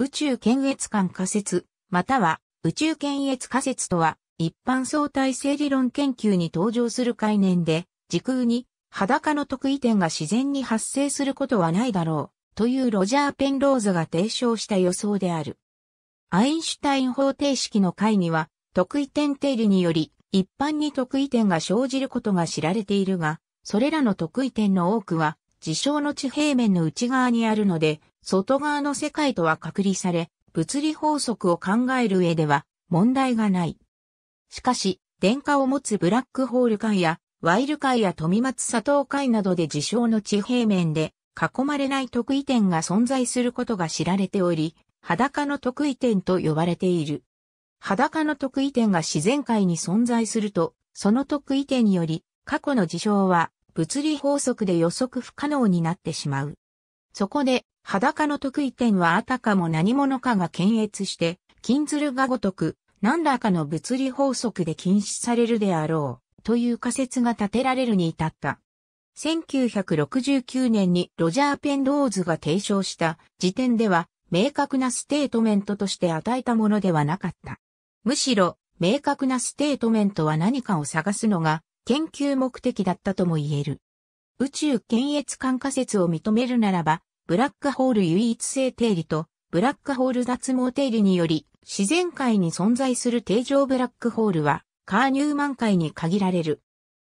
宇宙検閲官仮説、または宇宙検閲仮説とは、一般相対性理論研究に登場する概念で、時空に裸の特異点が自然に発生することはないだろう、というロジャー・ペンローズが提唱した予想である。アインシュタイン方程式の解には、特異点定理により、一般に特異点が生じることが知られているが、それらの特異点の多くは、事象の地平面の内側にあるので、外側の世界とは隔離され、物理法則を考える上では問題がない。しかし、電荷を持つブラックホール界や、ワイル界や富松佐藤界などで事象の地平面で囲まれない特異点が存在することが知られており、裸の特異点と呼ばれている。裸の特異点が自然界に存在すると、その特異点により、過去の事象は物理法則で予測不可能になってしまう。そこで、裸の得意点はあたかも何者かが検閲して、禁ずるがごとく、何らかの物理法則で禁止されるであろう、という仮説が立てられるに至った。1969年にロジャー・ペンローズが提唱した時点では明確なステートメントとして与えたものではなかった。むしろ明確なステートメントは何かを探すのが研究目的だったとも言える。宇宙検閲管仮説を認めるならば、ブラックホール唯一性定理と、ブラックホール脱毛定理により、自然界に存在する定常ブラックホールは、カーニューマン界に限られる。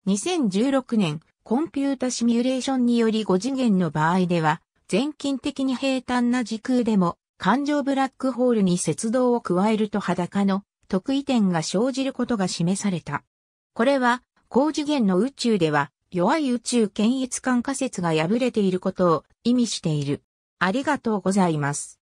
2016年、コンピュータシミュレーションにより5次元の場合では、全近的に平坦な時空でも、感情ブラックホールに接動を加えると裸の特異点が生じることが示された。これは、高次元の宇宙では、弱い宇宙検閲感仮説が破れていることを意味している。ありがとうございます。